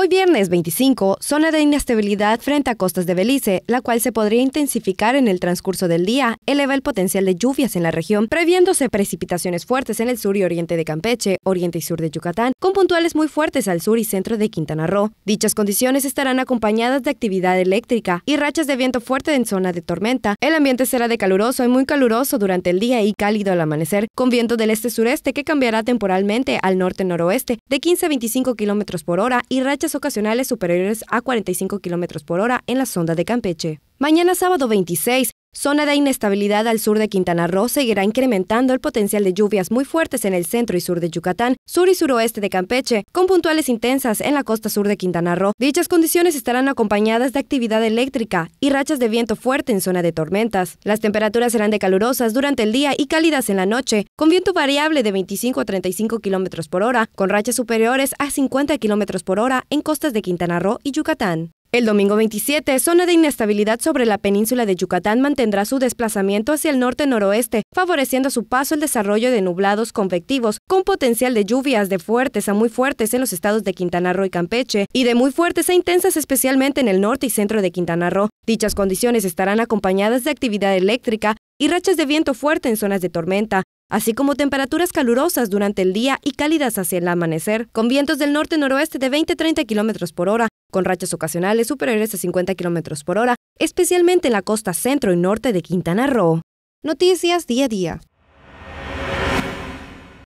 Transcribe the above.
Hoy viernes 25, zona de inestabilidad frente a costas de Belice, la cual se podría intensificar en el transcurso del día, eleva el potencial de lluvias en la región, previéndose precipitaciones fuertes en el sur y oriente de Campeche, oriente y sur de Yucatán, con puntuales muy fuertes al sur y centro de Quintana Roo. Dichas condiciones estarán acompañadas de actividad eléctrica y rachas de viento fuerte en zona de tormenta. El ambiente será de caluroso y muy caluroso durante el día y cálido al amanecer, con viento del este-sureste que cambiará temporalmente al norte-noroeste de 15 a 25 kilómetros por hora y rachas ocasionales superiores a 45 km por hora en la sonda de Campeche. Mañana sábado 26 Zona de inestabilidad al sur de Quintana Roo seguirá incrementando el potencial de lluvias muy fuertes en el centro y sur de Yucatán, sur y suroeste de Campeche, con puntuales intensas en la costa sur de Quintana Roo. Dichas condiciones estarán acompañadas de actividad eléctrica y rachas de viento fuerte en zona de tormentas. Las temperaturas serán de calurosas durante el día y cálidas en la noche, con viento variable de 25 a 35 km por hora, con rachas superiores a 50 km por hora en costas de Quintana Roo y Yucatán. El domingo 27, zona de inestabilidad sobre la península de Yucatán mantendrá su desplazamiento hacia el norte-noroeste, favoreciendo a su paso el desarrollo de nublados convectivos, con potencial de lluvias de fuertes a muy fuertes en los estados de Quintana Roo y Campeche, y de muy fuertes a intensas especialmente en el norte y centro de Quintana Roo. Dichas condiciones estarán acompañadas de actividad eléctrica y rachas de viento fuerte en zonas de tormenta, así como temperaturas calurosas durante el día y cálidas hacia el amanecer, con vientos del norte-noroeste de 20-30 km por hora, con rachas ocasionales superiores a 50 km por hora, especialmente en la costa centro y norte de Quintana Roo. Noticias día a día.